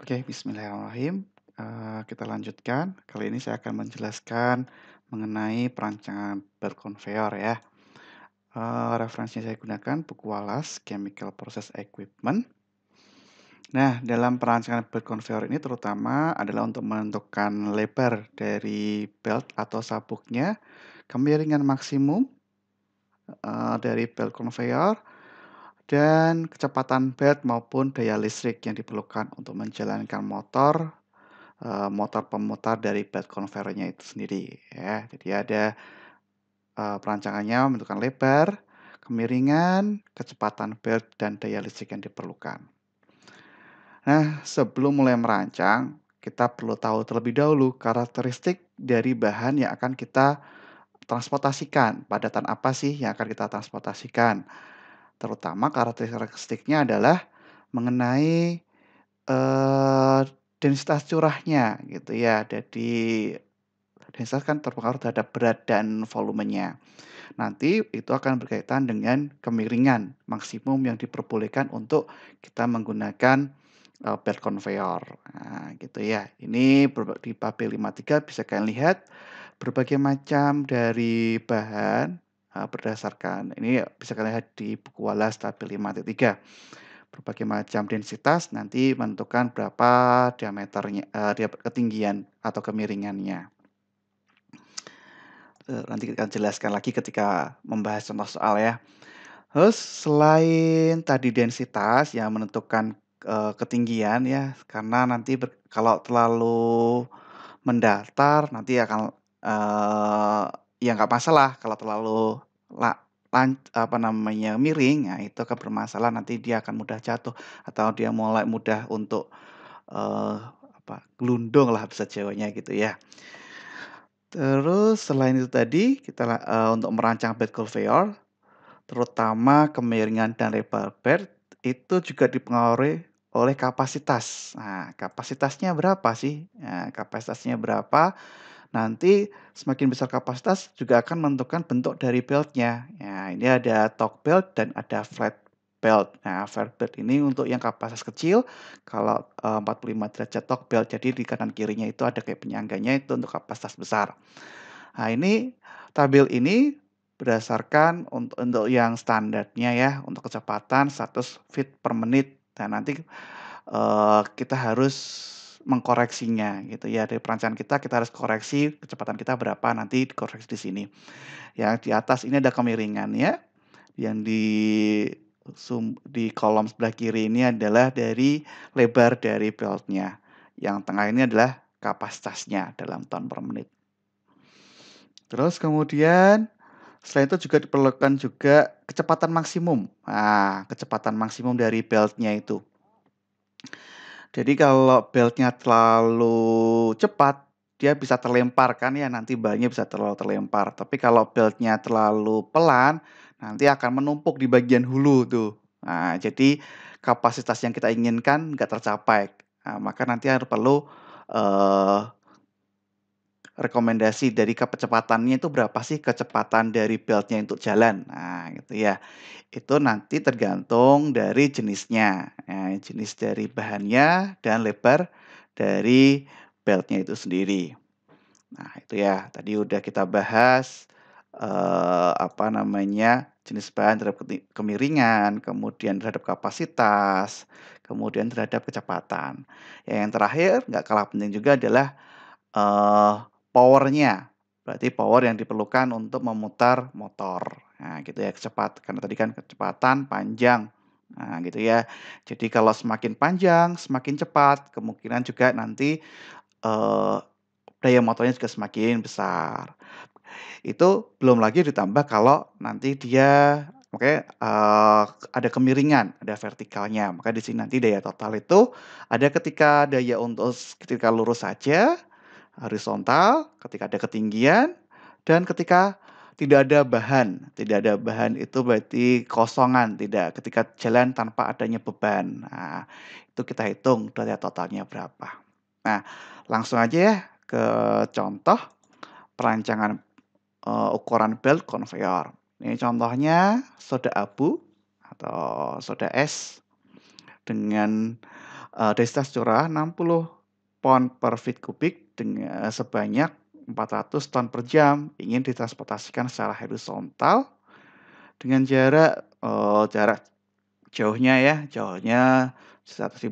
Oke, bismillahirrahmanirrahim. Uh, kita lanjutkan. Kali ini saya akan menjelaskan mengenai perancangan berkonveyor ya. Uh, referensinya saya gunakan buku Wallace, Chemical Process Equipment. Nah, dalam perancangan berkonveyor ini terutama adalah untuk menentukan lebar dari belt atau sabuknya, kemiringan maksimum uh, dari belt konveyor, dan kecepatan belt maupun daya listrik yang diperlukan untuk menjalankan motor eh, motor pemutar dari belt conveyornya itu sendiri ya. Jadi ada eh, perancangannya menentukan lebar, kemiringan, kecepatan belt dan daya listrik yang diperlukan. Nah, sebelum mulai merancang, kita perlu tahu terlebih dahulu karakteristik dari bahan yang akan kita transportasikan, padatan apa sih yang akan kita transportasikan Terutama karakteristiknya adalah mengenai uh, densitas curahnya gitu ya. Jadi densitas kan terpengaruh terhadap berat dan volumenya. Nanti itu akan berkaitan dengan kemiringan maksimum yang diperbolehkan untuk kita menggunakan uh, eh, belt conveyor. Nah, gitu ya. Ini di pabrik 53 bisa kalian lihat berbagai macam dari bahan Ah, berdasarkan ini bisa kalian lihat di buku Wallace tabel 5.3 berbagai macam densitas nanti menentukan berapa diameternya eh, dia ketinggian atau kemiringannya eh, nanti kita akan jelaskan lagi ketika membahas contoh soal ya terus selain tadi densitas yang menentukan eh, ketinggian ya karena nanti ber, kalau terlalu mendatar nanti akan ya nggak masalah kalau terlalu la, lan, apa namanya miring ya itu akan bermasalah nanti dia akan mudah jatuh atau dia mulai mudah untuk uh, apa gelundung lah bisa jawanya gitu ya terus selain itu tadi kita uh, untuk merancang bed curvature terutama kemiringan dan lebar bed itu juga dipengaruhi oleh kapasitas. Nah, kapasitasnya berapa sih? Nah, kapasitasnya berapa? Nanti semakin besar kapasitas juga akan menentukan bentuk dari beltnya. Nah, ini ada torque belt dan ada flat belt. Nah, flat belt ini untuk yang kapasitas kecil, kalau 45 eh, derajat torque belt, jadi di kanan kirinya itu ada kayak penyangganya itu untuk kapasitas besar. Nah, ini tabel ini berdasarkan untuk, untuk yang standarnya ya, untuk kecepatan 100 feet per menit. Dan nanti uh, kita harus mengkoreksinya gitu ya dari perancangan kita kita harus koreksi kecepatan kita berapa nanti dikoreksi di sini yang di atas ini ada kemiringannya yang di sum, di kolom sebelah kiri ini adalah dari lebar dari beltnya yang tengah ini adalah kapasitasnya dalam ton per menit terus kemudian Selain itu juga diperlukan juga kecepatan maksimum. Nah, kecepatan maksimum dari beltnya itu. Jadi kalau beltnya terlalu cepat, dia bisa terlempar kan ya nanti bannya bisa terlalu terlempar. Tapi kalau beltnya terlalu pelan, nanti akan menumpuk di bagian hulu tuh. Nah, jadi kapasitas yang kita inginkan nggak tercapai. Nah, maka nanti harus perlu uh, rekomendasi dari kecepatannya itu berapa sih kecepatan dari beltnya untuk jalan. Nah, gitu ya. Itu nanti tergantung dari jenisnya, ya, jenis dari bahannya dan lebar dari beltnya itu sendiri. Nah, itu ya. Tadi udah kita bahas eh, apa namanya jenis bahan terhadap kemiringan, kemudian terhadap kapasitas, kemudian terhadap kecepatan. Ya, yang terakhir nggak kalah penting juga adalah eh, powernya. Berarti power yang diperlukan untuk memutar motor. Nah, gitu ya, kecepat Karena tadi kan kecepatan panjang. Nah, gitu ya. Jadi kalau semakin panjang, semakin cepat, kemungkinan juga nanti eh, daya motornya juga semakin besar. Itu belum lagi ditambah kalau nanti dia oke uh, ada kemiringan, ada vertikalnya. Maka di sini nanti daya total itu ada ketika daya untuk ketika lurus saja, horizontal, ketika ada ketinggian, dan ketika tidak ada bahan. Tidak ada bahan itu berarti kosongan, tidak ketika jalan tanpa adanya beban. Nah, itu kita hitung dari totalnya berapa. Nah, langsung aja ya ke contoh perancangan uh, ukuran belt conveyor. Ini contohnya soda abu atau soda es dengan uh, densitas curah 60 pon per feet kubik dengan sebanyak 400 ton per jam ingin ditransportasikan secara horizontal dengan jarak oh, jarak jauhnya ya jauhnya 1.200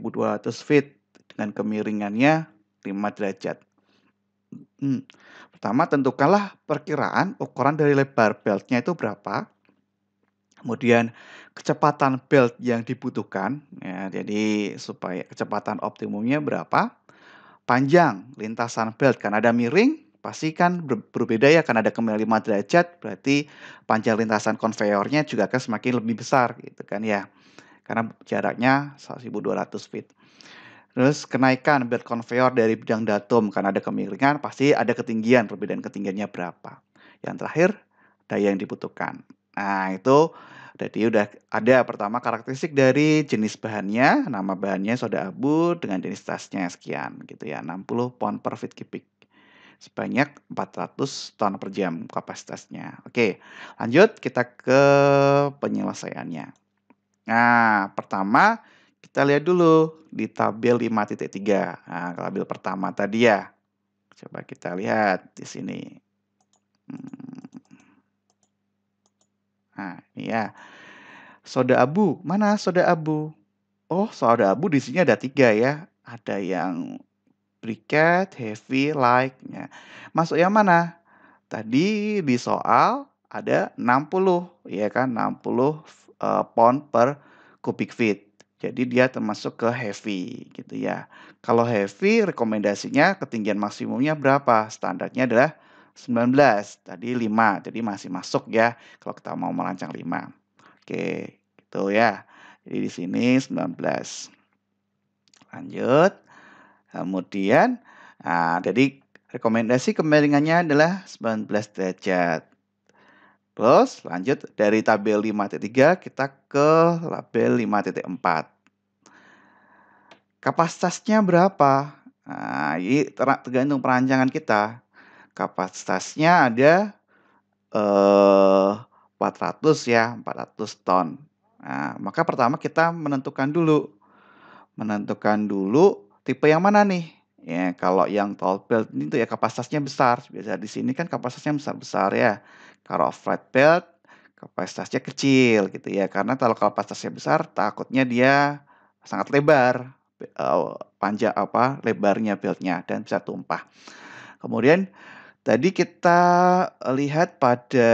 feet dengan kemiringannya 5 derajat. Hmm. Pertama tentukanlah perkiraan ukuran dari lebar beltnya itu berapa. Kemudian kecepatan belt yang dibutuhkan, ya, jadi supaya kecepatan optimumnya berapa panjang lintasan belt karena ada miring pasti kan ber berbeda ya karena ada kemiring 5 derajat berarti panjang lintasan konveyornya juga akan semakin lebih besar gitu kan ya karena jaraknya 1200 feet terus kenaikan belt konveyor dari bidang datum karena ada kemiringan pasti ada ketinggian perbedaan ketinggiannya berapa yang terakhir daya yang dibutuhkan nah itu Tadi udah ada pertama karakteristik dari jenis bahannya, nama bahannya soda abu dengan jenis tasnya sekian gitu ya, 60 pon per feet kubik. Sebanyak 400 ton per jam kapasitasnya. Oke, lanjut kita ke penyelesaiannya. Nah, pertama kita lihat dulu di tabel 5.3. Nah, tabel pertama tadi ya. Coba kita lihat di sini. Hmm. Nah, ini ya. Soda abu, mana soda abu? Oh, soda abu di sini ada tiga ya. Ada yang briket, heavy, light. -nya. Masuk yang mana? Tadi di soal ada 60 ya kan 60 uh, eh, pound per cubic feet. Jadi dia termasuk ke heavy gitu ya. Kalau heavy rekomendasinya ketinggian maksimumnya berapa? Standarnya adalah 19. Tadi 5. Jadi masih masuk ya kalau kita mau merancang 5. Oke, gitu ya. Jadi di sini 19. Lanjut. Kemudian nah, jadi rekomendasi kemiringannya adalah 19 derajat. Terus lanjut dari tabel 5.3 kita ke label 5.4. Kapasitasnya berapa? Nah, ini tergantung perancangan kita kapasitasnya ada uh, eh, 400 ya, 400 ton. Nah, maka pertama kita menentukan dulu menentukan dulu tipe yang mana nih. Ya, kalau yang tall belt ini tuh ya kapasitasnya besar. Biasa di sini kan kapasitasnya besar-besar ya. Kalau flat belt kapasitasnya kecil gitu ya. Karena kalau kapasitasnya besar takutnya dia sangat lebar eh, panjang apa lebarnya beltnya dan bisa tumpah. Kemudian Tadi kita eh, lihat pada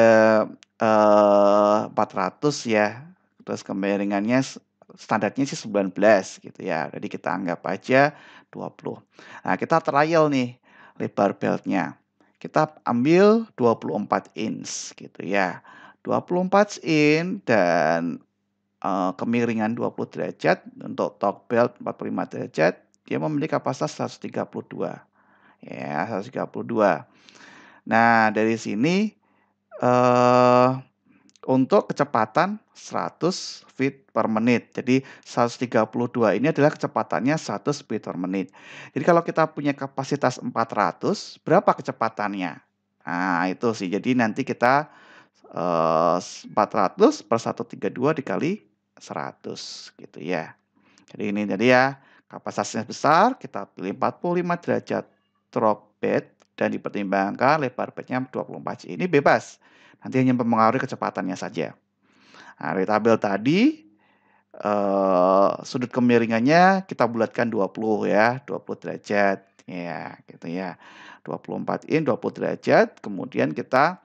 uh, eh, 400 ya, terus kemiringannya standarnya sih 19 gitu ya. Jadi kita anggap aja 20. Nah, kita trial nih lebar beltnya. Kita ambil 24 inch gitu ya. 24 inch dan uh, kemiringan 20 derajat untuk top belt 45 derajat, dia memiliki kapasitas 132 ya 132. Nah, dari sini eh untuk kecepatan 100 feet per menit. Jadi 132 ini adalah kecepatannya 100 feet per menit. Jadi kalau kita punya kapasitas 400, berapa kecepatannya? Nah, itu sih. Jadi nanti kita eh, 400 per 132 dikali 100 gitu ya. Jadi ini jadi ya kapasitasnya besar, kita pilih 45 derajat stroke bed dan dipertimbangkan lebar bednya 24 c. Ini bebas. Nanti hanya mempengaruhi kecepatannya saja. Nah, dari tabel tadi eh, sudut kemiringannya kita bulatkan 20 ya, 20 derajat ya gitu ya. 24 in 20 derajat, kemudian kita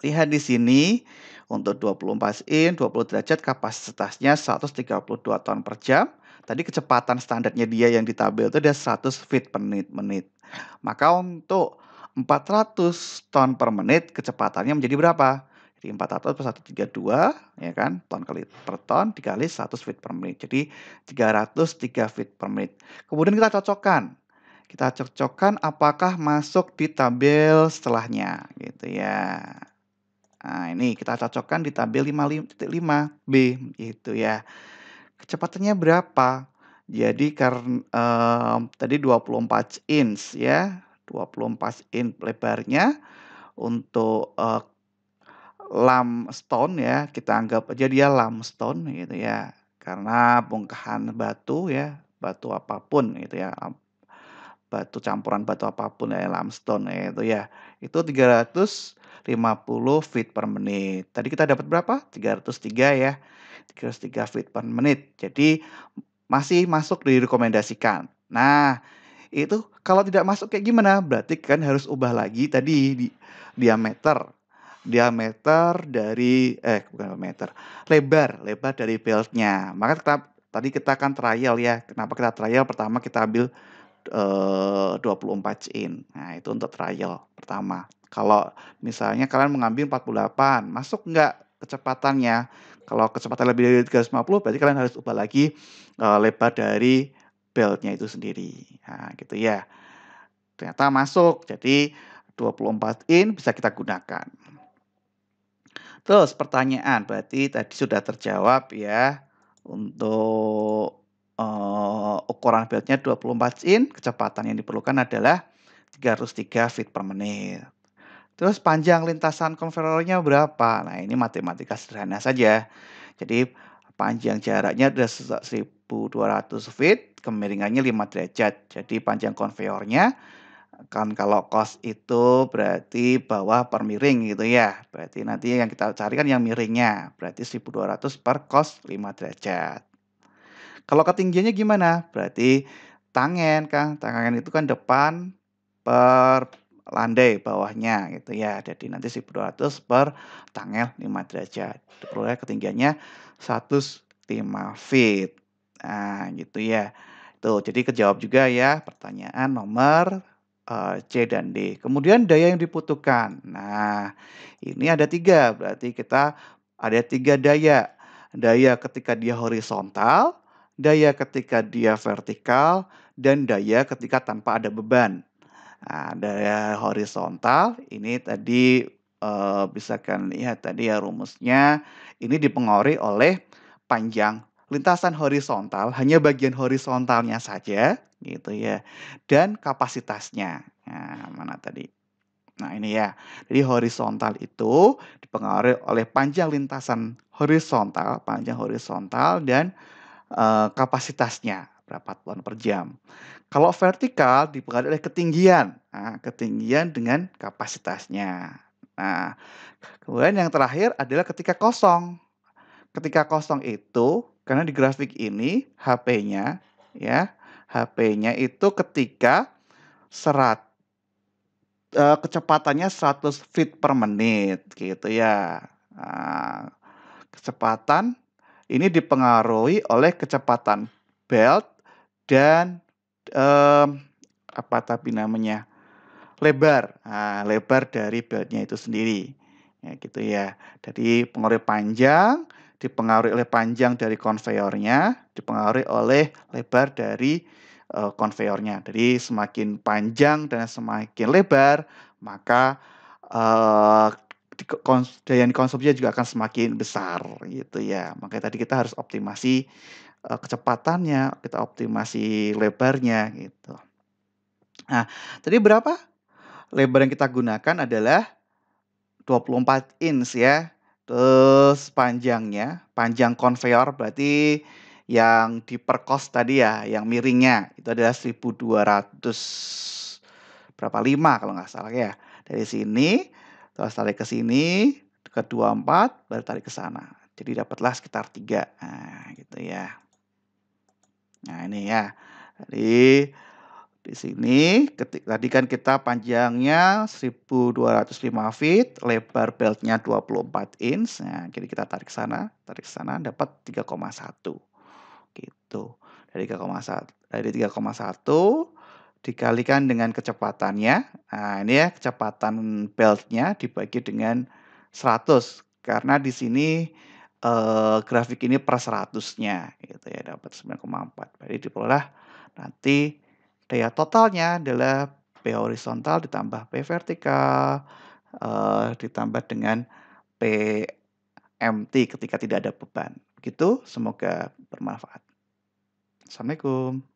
lihat di sini untuk 24 in 20 derajat kapasitasnya 132 ton per jam Tadi kecepatan standarnya dia yang ditabel itu dia 100 feet per menit. Maka untuk 400 ton per menit kecepatannya menjadi berapa? Jadi 400 per 132 ya kan ton kali per ton dikali 100 feet per menit. Jadi 303 feet per menit. Kemudian kita cocokkan. Kita cocokkan apakah masuk di tabel setelahnya gitu ya. Nah, ini kita cocokkan di tabel 5.5 b gitu ya. Kecepatannya berapa? Jadi karena um, tadi 24 inch ya, 24 inch lebarnya untuk, lam limestone ya, kita anggap aja dia limestone gitu ya, karena bongkahan batu ya, batu apapun pun gitu ya, batu campuran batu apapun pun ya, limestone ya itu ya, itu 350 feet per menit. Tadi kita dapat berapa? 303 ya. 3 feet per menit. Jadi masih masuk direkomendasikan. Nah, itu kalau tidak masuk kayak gimana? Berarti kan harus ubah lagi tadi di, diameter diameter dari eh bukan diameter lebar lebar dari beltnya maka tetap tadi kita akan trial ya kenapa kita trial pertama kita ambil eh, 24 in nah itu untuk trial pertama kalau misalnya kalian mengambil 48 masuk nggak kecepatannya kalau kecepatan lebih dari 350 berarti kalian harus ubah lagi uh, lebar dari beltnya itu sendiri. Nah, gitu ya. Ternyata masuk. Jadi 24 in bisa kita gunakan. Terus pertanyaan berarti tadi sudah terjawab ya untuk uh, ukuran beltnya 24 in, kecepatan yang diperlukan adalah 303 feet per menit. Terus panjang lintasan konverornya berapa? Nah, ini matematika sederhana saja. Jadi panjang jaraknya ada 1200 feet, kemiringannya 5 derajat. Jadi panjang konveyornya kan kalau cos itu berarti bawah per miring gitu ya. Berarti nanti yang kita carikan yang miringnya. Berarti 1200 per cos 5 derajat. Kalau ketinggiannya gimana? Berarti tangen kan. Tangen itu kan depan per landai bawahnya gitu ya. Jadi nanti 1200 per tangel 5 derajat. Peroleh ketinggiannya 105 feet. Nah, gitu ya. Tuh, jadi kejawab juga ya pertanyaan nomor uh, C dan D. Kemudian daya yang dibutuhkan. Nah, ini ada tiga, berarti kita ada tiga daya. Daya ketika dia horizontal, daya ketika dia vertikal, dan daya ketika tanpa ada beban. Nah, dari horizontal ini tadi uh, bisa kalian lihat tadi ya rumusnya ini dipengaruhi oleh panjang lintasan horizontal hanya bagian horizontalnya saja gitu ya dan kapasitasnya. Nah, mana tadi? Nah, ini ya. Jadi horizontal itu dipengaruhi oleh panjang lintasan horizontal, panjang horizontal dan uh, kapasitasnya berapa ton per jam. Kalau vertikal dipengaruhi oleh ketinggian, nah, ketinggian dengan kapasitasnya. Nah, kemudian yang terakhir adalah ketika kosong. Ketika kosong itu karena di grafik ini HP-nya ya, HP-nya itu ketika serat eh, kecepatannya 100 feet per menit gitu ya. Nah, kecepatan ini dipengaruhi oleh kecepatan belt dan um, apa tapi namanya lebar nah, lebar dari beltnya itu sendiri ya gitu ya jadi pengaruh panjang dipengaruhi oleh panjang dari konveyornya dipengaruhi oleh lebar dari uh, konveyornya jadi semakin panjang dan semakin lebar maka uh, daya konsumsinya juga akan semakin besar gitu ya. Makanya tadi kita harus optimasi eh, kecepatannya, kita optimasi lebarnya gitu. Nah, tadi berapa? Lebar yang kita gunakan adalah 24 inch ya. Terus panjangnya, panjang konveyor berarti yang diperkos tadi ya, yang miringnya itu adalah 1200 berapa 5 kalau nggak salah ya. Dari sini Terus tarik ke sini, ke empat baru tarik ke sana. Jadi dapatlah sekitar tiga Nah, gitu ya. Nah, ini ya. Jadi di sini ketik, tadi kan kita panjangnya 1205 feet, lebar beltnya 24 inch. Nah, jadi kita tarik ke sana, tarik ke sana dapat 3,1. Gitu. Dari 3,1 dari 3,1 dikalikan dengan kecepatannya. Nah, ini ya kecepatan beltnya dibagi dengan 100 karena di sini eh, grafik ini per 100-nya gitu ya dapat 9,4. Jadi diperoleh nanti daya totalnya adalah P horizontal ditambah P vertikal eh, ditambah dengan P MT ketika tidak ada beban. Begitu, semoga bermanfaat. Assalamualaikum.